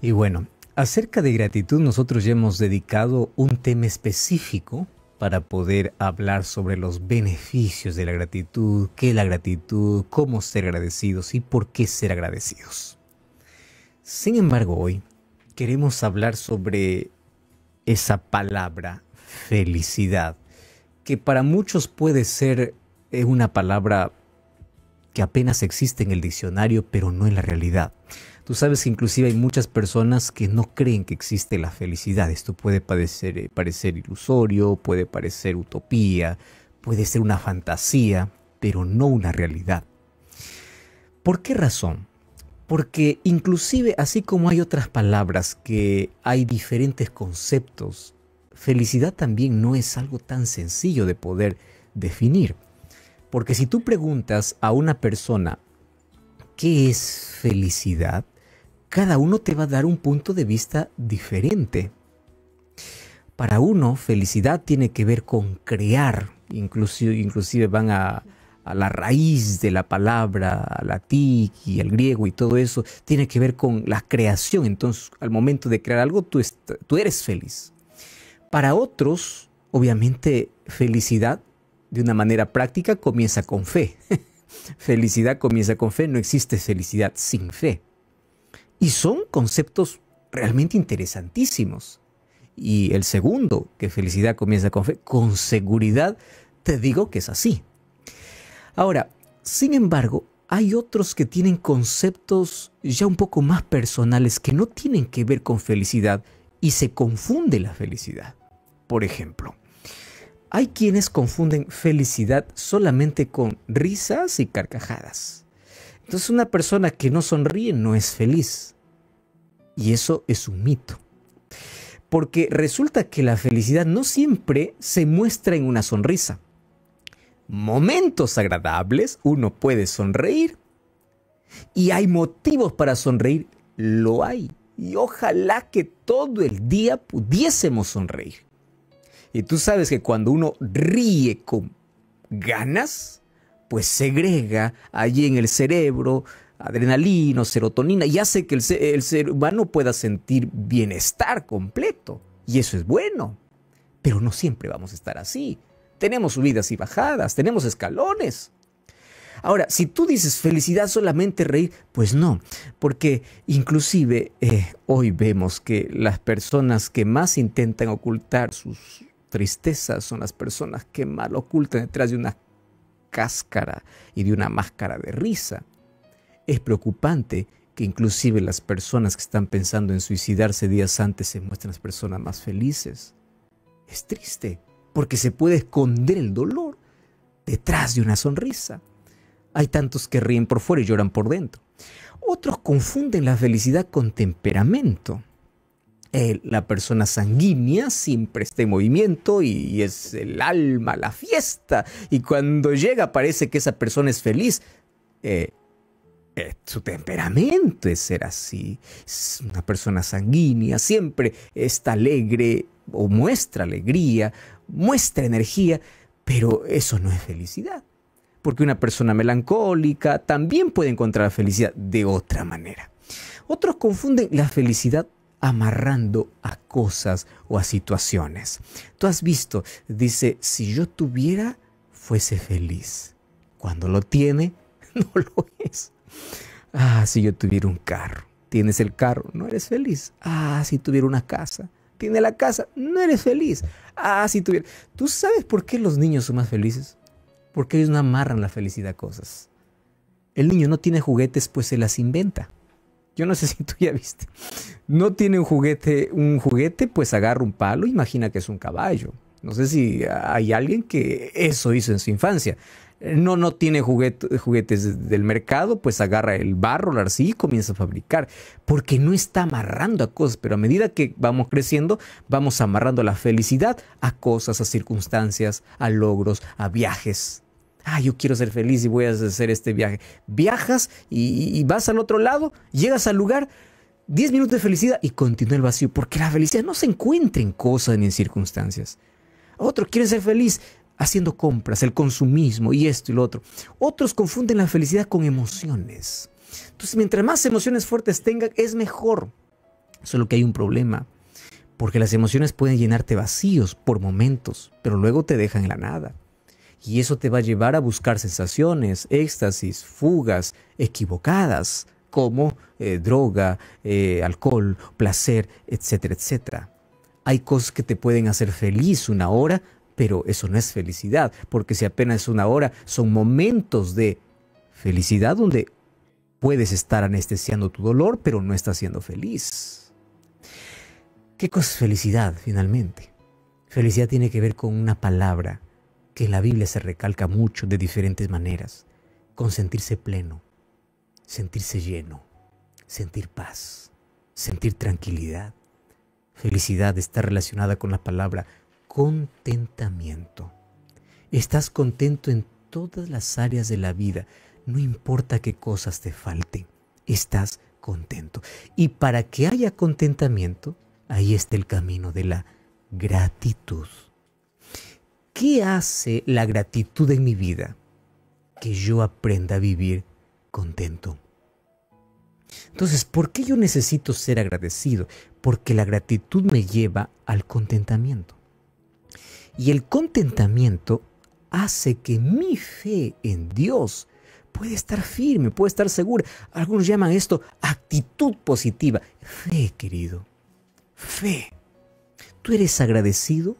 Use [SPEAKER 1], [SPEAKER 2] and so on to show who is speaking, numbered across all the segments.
[SPEAKER 1] Y bueno, acerca de gratitud nosotros ya hemos dedicado un tema específico para poder hablar sobre los beneficios de la gratitud, qué es la gratitud, cómo ser agradecidos y por qué ser agradecidos. Sin embargo, hoy queremos hablar sobre esa palabra felicidad, que para muchos puede ser eh, una palabra que apenas existe en el diccionario, pero no en la realidad. Tú sabes que inclusive hay muchas personas que no creen que existe la felicidad. Esto puede parecer, eh, parecer ilusorio, puede parecer utopía, puede ser una fantasía, pero no una realidad. ¿Por qué razón? Porque inclusive así como hay otras palabras que hay diferentes conceptos, felicidad también no es algo tan sencillo de poder definir. Porque si tú preguntas a una persona, ¿qué es felicidad? cada uno te va a dar un punto de vista diferente. Para uno, felicidad tiene que ver con crear, inclusive, inclusive van a, la raíz de la palabra, al latín y el griego y todo eso, tiene que ver con la creación. Entonces, al momento de crear algo, tú, tú eres feliz. Para otros, obviamente, felicidad de una manera práctica comienza con fe. felicidad comienza con fe, no existe felicidad sin fe. Y son conceptos realmente interesantísimos. Y el segundo, que felicidad comienza con fe, con seguridad te digo que es así. Ahora, sin embargo, hay otros que tienen conceptos ya un poco más personales que no tienen que ver con felicidad y se confunde la felicidad. Por ejemplo, hay quienes confunden felicidad solamente con risas y carcajadas. Entonces una persona que no sonríe no es feliz. Y eso es un mito. Porque resulta que la felicidad no siempre se muestra en una sonrisa. Momentos agradables, uno puede sonreír. Y hay motivos para sonreír, lo hay. Y ojalá que todo el día pudiésemos sonreír. Y tú sabes que cuando uno ríe con ganas, pues segrega allí en el cerebro adrenalina, serotonina y hace que el ser, humano pueda sentir bienestar completo. Y eso es bueno. Pero no siempre vamos a estar así. Tenemos subidas y bajadas, tenemos escalones. Ahora, si tú dices felicidad solamente reír, pues no, porque inclusive eh, hoy vemos que las personas que más intentan ocultar sus tristezas son las personas que más lo ocultan detrás de una cáscara y de una máscara de risa. Es preocupante que inclusive las personas que están pensando en suicidarse días antes se muestren las personas más felices. Es triste, porque se puede esconder el dolor detrás de una sonrisa. Hay tantos que ríen por fuera y lloran por dentro. Otros confunden la felicidad con temperamento. Eh, la persona sanguínea siempre está en movimiento y, es el alma, la fiesta. Y cuando llega parece que esa persona es feliz. Eh, eh, su temperamento es ser así. una persona sanguínea, siempre está alegre o muestra alegría, muestra energía, pero eso no es felicidad. Porque una persona melancólica también puede encontrar felicidad de otra manera. Otros confunden la felicidad amarrando a cosas o a situaciones. Tú has visto, dice, si yo tuviera, fuese feliz. Cuando lo tiene, no lo es. Ah, si yo tuviera un carro, tienes el carro, no eres feliz. Ah, si tuviera una casa, tiene la casa, no eres feliz. Ah, si tuviera... ¿Tú sabes por qué los niños son más felices? Porque ellos no amarran la felicidad a cosas. El niño no tiene juguetes, pues se las inventa. Yo no sé si tú ya viste. No tiene un juguete, un juguete, pues agarra un palo, imagina que es un caballo. No sé si hay alguien que eso hizo en su infancia. No, no tiene juguetes del mercado, pues agarra el barro, la arcilla y comienza a fabricar, porque no está amarrando a cosas, pero a medida que vamos creciendo, vamos amarrando la felicidad a cosas, a circunstancias, a logros, a viajes, ah, yo quiero ser feliz y voy a hacer este viaje. Viajas y, vas al otro lado, llegas al lugar, 10 minutos de felicidad y continúa el vacío, porque la felicidad no se encuentra en cosas ni en circunstancias. Otros quieren ser feliz haciendo compras, el consumismo y esto y lo otro. Otros confunden la felicidad con emociones. Entonces, mientras más emociones fuertes tengan, es mejor. Solo que hay un problema, porque las emociones pueden llenarte vacíos por momentos, pero luego te dejan en la nada y eso te va a llevar a buscar sensaciones, éxtasis, fugas equivocadas como eh, droga, eh, alcohol, placer, etcétera, etcétera. Hay cosas que te pueden hacer feliz una hora, pero eso no es felicidad, porque si apenas es una hora, son momentos de felicidad donde puedes estar anestesiando tu dolor, pero no estás siendo feliz. ¿Qué cosa es felicidad finalmente? Felicidad tiene que ver con una palabra, que la Biblia se recalca mucho de diferentes maneras, con sentirse pleno, sentirse lleno, sentir paz, sentir tranquilidad. Felicidad está relacionada con la palabra contentamiento. Estás contento en todas las áreas de la vida, no importa qué cosas te falten, estás contento. Y para que haya contentamiento, ahí está el camino de la gratitud. ¿Qué hace la gratitud en mi vida? Que yo aprenda a vivir contento. Entonces, ¿por qué yo necesito ser agradecido? Porque la gratitud me lleva al contentamiento. Y el contentamiento hace que mi fe en Dios puede estar firme, puede estar segura. Algunos llaman esto actitud positiva. Fe, querido. Fe. ¿Tú eres agradecido?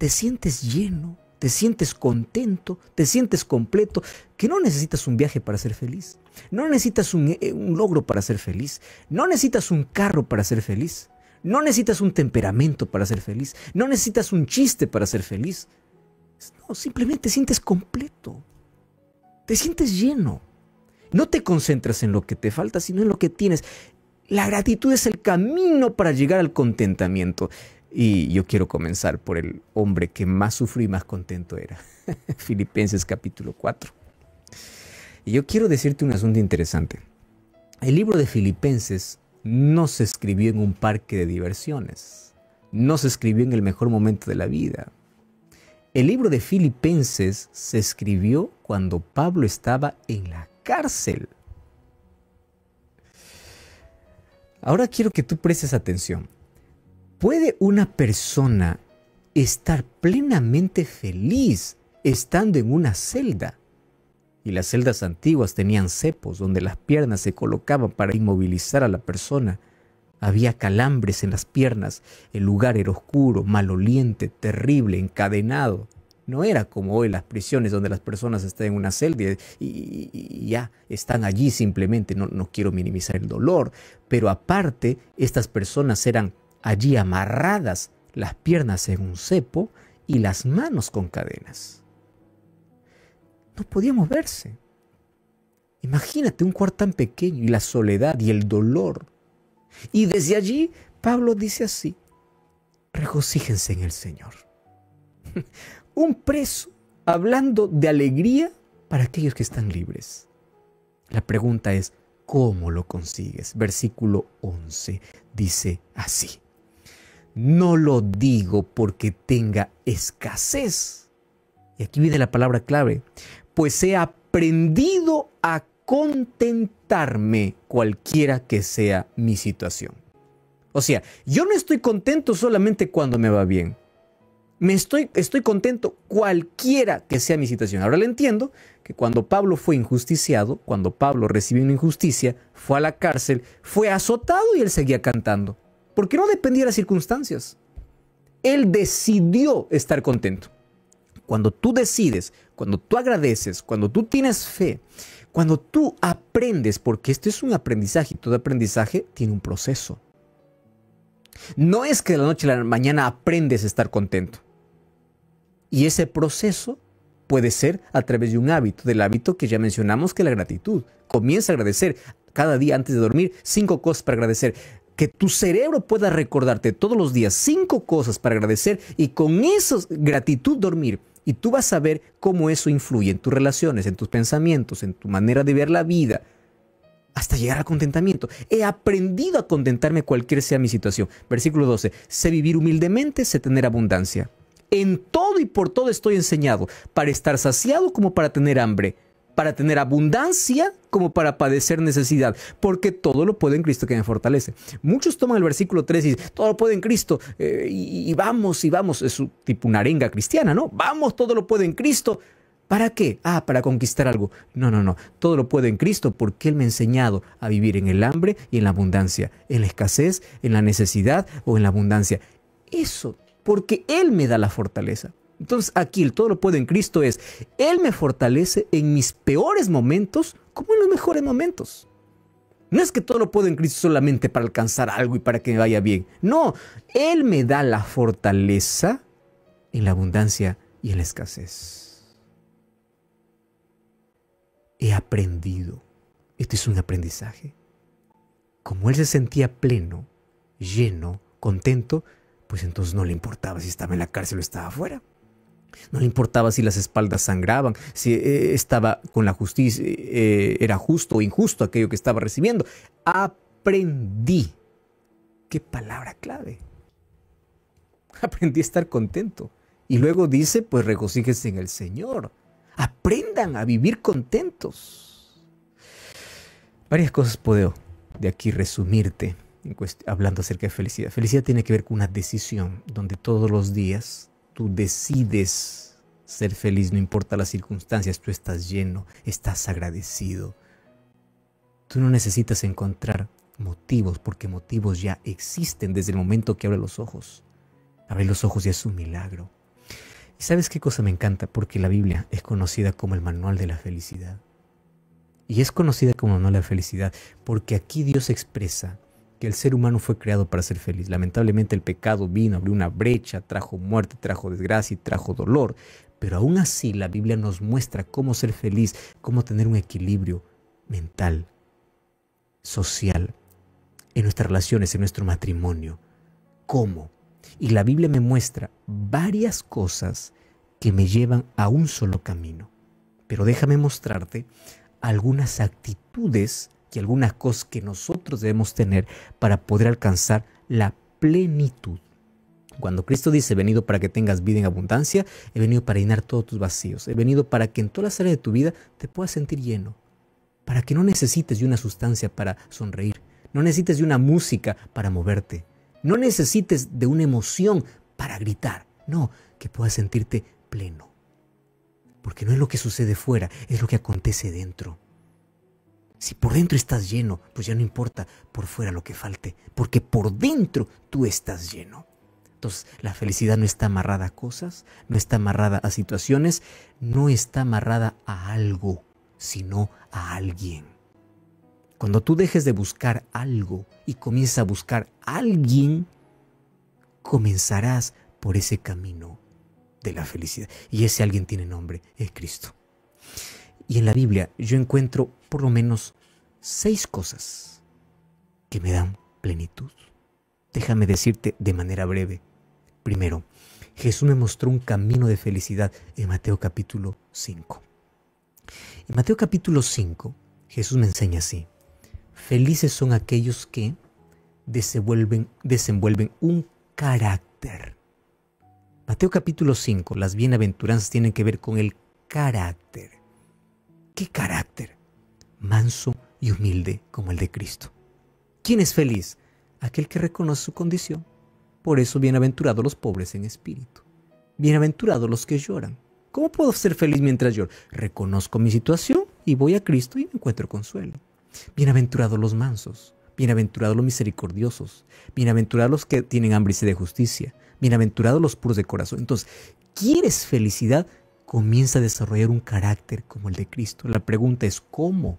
[SPEAKER 1] te sientes lleno, te sientes contento, te sientes completo, que no necesitas un viaje para ser feliz, no necesitas eh, un, logro para ser feliz, no necesitas un carro para ser feliz, no necesitas un temperamento para ser feliz, no necesitas un chiste para ser feliz. No, simplemente te sientes completo, te sientes lleno. No te concentras en lo que te falta, sino en lo que tienes. La gratitud es el camino para llegar al contentamiento. Y yo quiero comenzar por el hombre que más sufrió y más contento era. Filipenses capítulo 4. Y yo quiero decirte un asunto interesante. El libro de Filipenses no se escribió en un parque de diversiones. No se escribió en el mejor momento de la vida. El libro de Filipenses se escribió cuando Pablo estaba en la cárcel. Ahora quiero que tú prestes atención. ¿Puede una persona estar plenamente feliz estando en una celda? Y las celdas antiguas tenían cepos donde las piernas se colocaban para inmovilizar a la persona. Había calambres en las piernas, el lugar era oscuro, maloliente, terrible, encadenado. No era como hoy las prisiones donde las personas están en una celda y, ya están allí simplemente. No, no quiero minimizar el dolor, pero aparte estas personas eran allí amarradas las piernas en un cepo y las manos con cadenas. No podíamos verse. Imagínate un cuarto tan pequeño y la soledad y el dolor. Y desde allí Pablo dice así, regocíjense en el Señor. un preso hablando de alegría para aquellos que están libres. La pregunta es, ¿cómo lo consigues? Versículo 11 dice así. No lo digo porque tenga escasez. Y aquí viene la palabra clave. Pues he aprendido a contentarme cualquiera que sea mi situación. O sea, yo no estoy contento solamente cuando me va bien. Me estoy, estoy contento cualquiera que sea mi situación. Ahora le entiendo que cuando Pablo fue injusticiado, cuando Pablo recibió una injusticia, fue a la cárcel, fue azotado y él seguía cantando. Porque no dependía de las circunstancias. Él decidió estar contento. Cuando tú decides, cuando tú agradeces, cuando tú tienes fe, cuando tú aprendes, porque esto es un aprendizaje, y todo aprendizaje tiene un proceso. No es que de la noche a la mañana aprendes a estar contento. Y ese proceso puede ser a través de un hábito, del hábito que ya mencionamos que es la gratitud. Comienza a agradecer cada día antes de dormir, cinco cosas para agradecer que tu cerebro pueda recordarte todos los días cinco cosas para agradecer y con eso gratitud dormir. Y tú vas a ver cómo eso influye en tus relaciones, en tus pensamientos, en tu manera de ver la vida, hasta llegar al contentamiento. He aprendido a contentarme cualquier sea mi situación. Versículo 12. Sé vivir humildemente, sé tener abundancia. En todo y por todo estoy enseñado, para estar saciado como para tener hambre para tener abundancia como para padecer necesidad, porque todo lo puede en Cristo que me fortalece. Muchos toman el versículo 3 y dicen, todo lo puede en Cristo, eh, y, vamos, y vamos, es tipo una arenga cristiana, ¿no? Vamos, todo lo puede en Cristo. ¿Para qué? Ah, para conquistar algo. No, no, no. Todo lo puedo en Cristo porque Él me ha enseñado a vivir en el hambre y en la abundancia, en la escasez, en la necesidad o en la abundancia. Eso, porque Él me da la fortaleza. Entonces aquí el todo lo puedo en Cristo es, Él me fortalece en mis peores momentos como en los mejores momentos. No es que todo lo puedo en Cristo solamente para alcanzar algo y para que me vaya bien. No, Él me da la fortaleza en la abundancia y en la escasez. He aprendido. Este es un aprendizaje. Como Él se sentía pleno, lleno, contento, pues entonces no le importaba si estaba en la cárcel o estaba afuera. No le importaba si las espaldas sangraban, si eh, estaba con la justicia, eh, eh, era justo o injusto aquello que estaba recibiendo. Aprendí. Qué palabra clave. Aprendí a estar contento. Y luego dice, pues regocíjese en el Señor. Aprendan a vivir contentos. Varias cosas puedo de aquí resumirte hablando acerca de felicidad. Felicidad tiene que ver con una decisión donde todos los días tú decides ser feliz, no importa las circunstancias, tú estás lleno, estás agradecido. Tú no necesitas encontrar motivos, porque motivos ya existen desde el momento que abre los ojos. Abre los ojos ya es un milagro. ¿Y sabes qué cosa me encanta? Porque la Biblia es conocida como el manual de la felicidad. Y es conocida como el manual de la felicidad porque aquí Dios expresa que el ser humano fue creado para ser feliz. Lamentablemente el pecado vino, abrió una brecha, trajo muerte, trajo desgracia y trajo dolor. Pero aún así la Biblia nos muestra cómo ser feliz, cómo tener un equilibrio mental, social, en nuestras relaciones, en nuestro matrimonio. ¿Cómo? Y la Biblia me muestra varias cosas que me llevan a un solo camino. Pero déjame mostrarte algunas actitudes y algunas cosas que nosotros debemos tener para poder alcanzar la plenitud. Cuando Cristo dice, he venido para que tengas vida en abundancia, he venido para llenar todos tus vacíos, he venido para que en todas las áreas de tu vida te puedas sentir lleno, para que no necesites de una sustancia para sonreír, no necesites de una música para moverte, no necesites de una emoción para gritar, no, que puedas sentirte pleno. Porque no es lo que sucede fuera, es lo que acontece dentro. Si por dentro estás lleno, pues ya no importa por fuera lo que falte, porque por dentro tú estás lleno. Entonces, la felicidad no está amarrada a cosas, no está amarrada a situaciones, no está amarrada a algo, sino a alguien. Cuando tú dejes de buscar algo y comienzas a buscar a alguien, comenzarás por ese camino de la felicidad. Y ese alguien tiene nombre, es Cristo. Y en la Biblia yo encuentro por lo menos seis cosas que me dan plenitud. Déjame decirte de manera breve. Primero, Jesús me mostró un camino de felicidad en Mateo capítulo 5. En Mateo capítulo 5, Jesús me enseña así. Felices son aquellos que desenvuelven, un carácter. Mateo capítulo 5, las bienaventuranzas tienen que ver con el carácter qué carácter, manso y humilde como el de Cristo. ¿Quién es feliz? Aquel que reconoce su condición. Por eso bienaventurados los pobres en espíritu. Bienaventurados los que lloran. ¿Cómo puedo ser feliz mientras lloro? Reconozco mi situación y voy a Cristo y me encuentro consuelo. Bienaventurados los mansos. Bienaventurados los misericordiosos. Bienaventurados los que tienen hambre y sed de justicia. Bienaventurados los puros de corazón. Entonces, es felicidad? comienza a desarrollar un carácter como el de Cristo. La pregunta es ¿cómo?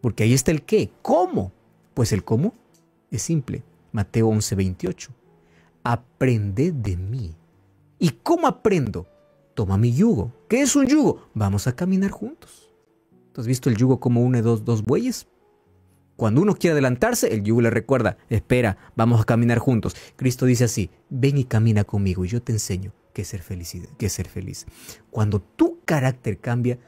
[SPEAKER 1] Porque ahí está el qué. ¿Cómo? Pues el cómo es simple. Mateo 11, 28. Aprended de mí. ¿Y cómo aprendo? Toma mi yugo. ¿Qué es un yugo? Vamos a caminar juntos. ¿Tú has visto el yugo como une dos, dos bueyes? Cuando uno quiere adelantarse, el yugo le recuerda, espera, vamos a caminar juntos. Cristo dice así, ven y camina conmigo y yo te enseño que ser, que ser feliz. Cuando tu carácter cambia,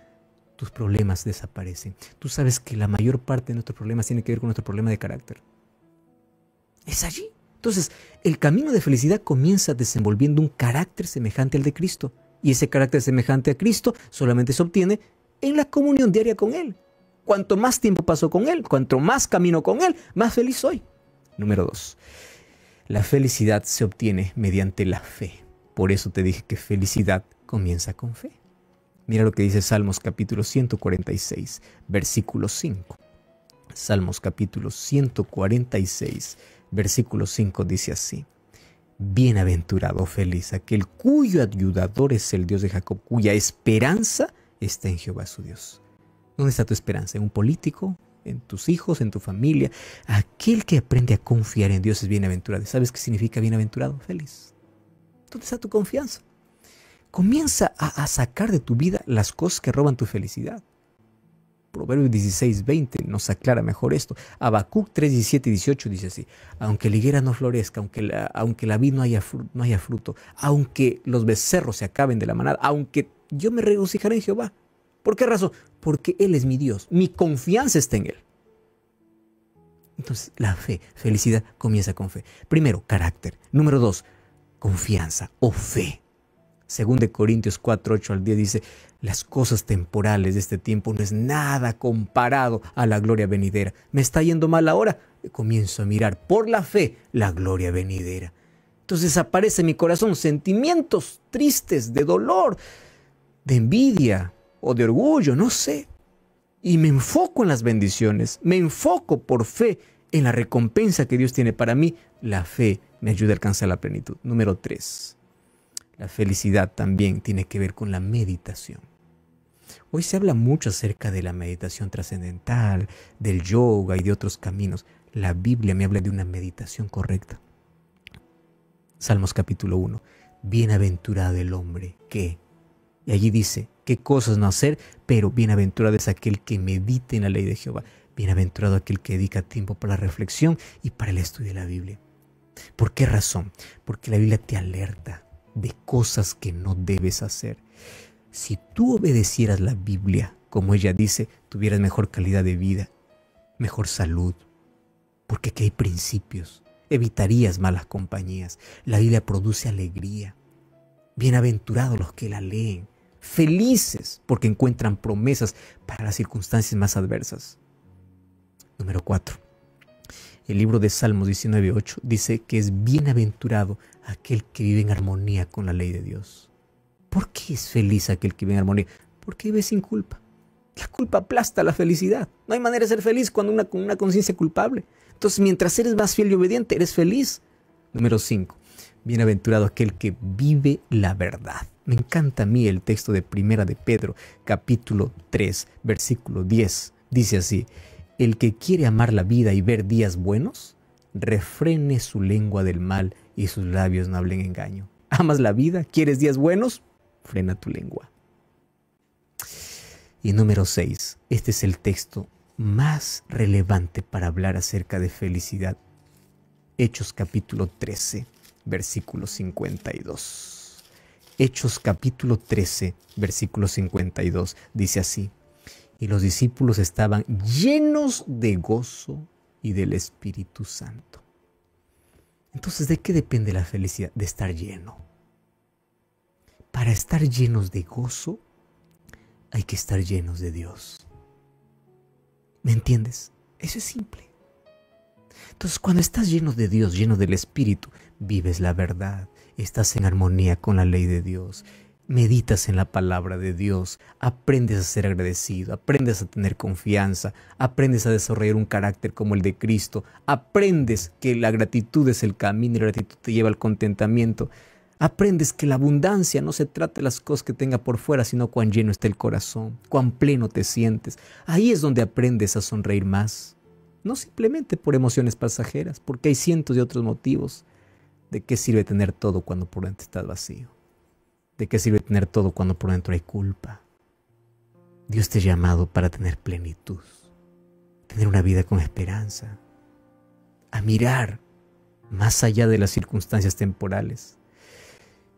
[SPEAKER 1] tus problemas desaparecen. Tú sabes que la mayor parte de nuestros problemas tiene que ver con nuestro problema de carácter. Es allí. Entonces, el camino de felicidad comienza desenvolviendo un carácter semejante al de Cristo. Y ese carácter semejante a Cristo solamente se obtiene en la comunión diaria con Él. Cuanto más tiempo paso con Él, cuanto más camino con Él, más feliz soy. Número dos. La felicidad se obtiene mediante la fe. Por eso te dije que felicidad comienza con fe. Mira lo que dice Salmos capítulo 146, versículo 5. Salmos capítulo 146, versículo 5 dice así. Bienaventurado, oh feliz aquel cuyo ayudador es el Dios de Jacob, cuya esperanza está en Jehová su Dios. ¿Dónde está tu esperanza? ¿En un político? ¿En tus hijos? ¿En tu familia? Aquel que aprende a confiar en Dios es bienaventurado. ¿Sabes qué significa bienaventurado? Feliz. ¿Dónde está tu confianza? Comienza a, sacar de tu vida las cosas que roban tu felicidad. Proverbios 16, 20 nos aclara mejor esto. Habacuc 3, 17 y 18 dice así: Aunque la higuera no florezca, aunque la, aunque la vid no haya, no haya fruto, aunque los becerros se acaben de la manada, aunque yo me regocijaré en Jehová. ¿Por qué razón? Porque Él es mi Dios, mi confianza está en Él. Entonces, la fe, felicidad comienza con fe. Primero, carácter. Número dos, confianza o fe. Según de Corintios 4, 8 al 10 dice, las cosas temporales de este tiempo no es nada comparado a la gloria venidera. Me está yendo mal ahora, comienzo a mirar por la fe la gloria venidera. Entonces aparece en mi corazón sentimientos tristes, de dolor, de envidia o de orgullo, no sé. Y me enfoco en las bendiciones, me enfoco por fe en la recompensa que Dios tiene para mí, la fe me ayuda a alcanzar la plenitud. Número tres, la felicidad también tiene que ver con la meditación. Hoy se habla mucho acerca de la meditación trascendental, del yoga y de otros caminos. La Biblia me habla de una meditación correcta. Salmos capítulo 1. Bienaventurado el hombre que... Y allí dice, qué cosas no hacer, pero bienaventurado es aquel que medite en la ley de Jehová. Bienaventurado aquel que dedica tiempo para la reflexión y para el estudio de la Biblia. ¿Por qué razón? Porque la Biblia te alerta de cosas que no debes hacer. Si tú obedecieras la Biblia, como ella dice, tuvieras mejor calidad de vida, mejor salud, porque aquí hay principios. Evitarías malas compañías. La Biblia produce alegría. Bienaventurados los que la leen. Felices porque encuentran promesas para las circunstancias más adversas. Número 4. El libro de Salmos 19.8 dice que es bienaventurado aquel que vive en armonía con la ley de Dios. ¿Por qué es feliz aquel que vive en armonía? Porque vive sin culpa. La culpa aplasta la felicidad. No hay manera de ser feliz cuando una, con una conciencia culpable. Entonces, mientras eres más fiel y obediente, eres feliz. Número 5. Bienaventurado aquel que vive la verdad. Me encanta a mí el texto de Primera de Pedro, capítulo 3, versículo 10. Dice así, el que quiere amar la vida y ver días buenos, refrene su lengua del mal y sus labios no hablen engaño. ¿Amas la vida? ¿Quieres días buenos? Frena tu lengua. Y número 6. Este es el texto más relevante para hablar acerca de felicidad. Hechos capítulo 13, versículo 52. Hechos capítulo 13, versículo 52 dice así. Y los discípulos estaban llenos de gozo y del Espíritu Santo. Entonces, ¿de qué depende la felicidad? De estar lleno. Para estar llenos de gozo, hay que estar llenos de Dios. ¿Me entiendes? Eso es simple. Entonces, cuando estás lleno de Dios, lleno del Espíritu, vives la verdad, estás en armonía con la ley de Dios, meditas en la palabra de Dios, aprendes a ser agradecido, aprendes a tener confianza, aprendes a desarrollar un carácter como el de Cristo, aprendes que la gratitud es el camino y la gratitud te lleva al contentamiento. Aprendes que la abundancia no se trata de las cosas que tenga por fuera, sino cuán lleno está el corazón, cuán pleno te sientes. Ahí es donde aprendes a sonreír más. No simplemente por emociones pasajeras, porque hay cientos de otros motivos. ¿De qué sirve tener todo cuando por dentro estás vacío? ¿De qué sirve tener todo cuando por dentro hay culpa? Dios te ha llamado para tener plenitud, tener una vida con esperanza, a mirar más allá de las circunstancias temporales.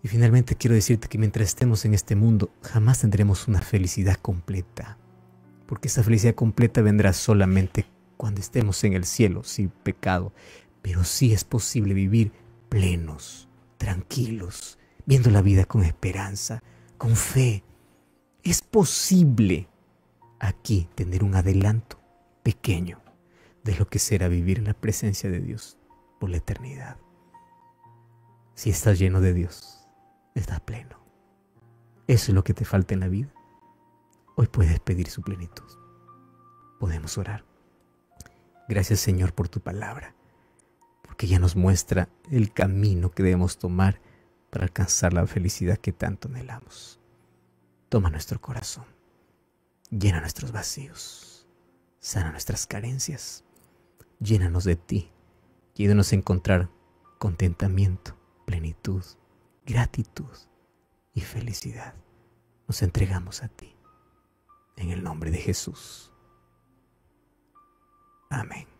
[SPEAKER 1] Y finalmente quiero decirte que mientras estemos en este mundo, jamás tendremos una felicidad completa, porque esa felicidad completa vendrá solamente cuando estemos en el cielo, sin pecado, pero sí es posible vivir plenos, tranquilos, viendo la vida con esperanza, con fe. Es posible aquí tener un adelanto pequeño de lo que será vivir en la presencia de Dios por la eternidad. Si estás lleno de Dios, estás pleno. Eso es lo que te falta en la vida. Hoy puedes pedir su plenitud. Podemos orar. Gracias Señor por tu palabra, porque ya nos muestra el camino que debemos tomar alcanzar la felicidad que tanto anhelamos. Toma nuestro corazón, llena nuestros vacíos, sana nuestras carencias, llénanos de ti y encontrar contentamiento, plenitud, gratitud y felicidad. Nos entregamos a ti. En el nombre de Jesús. Amén.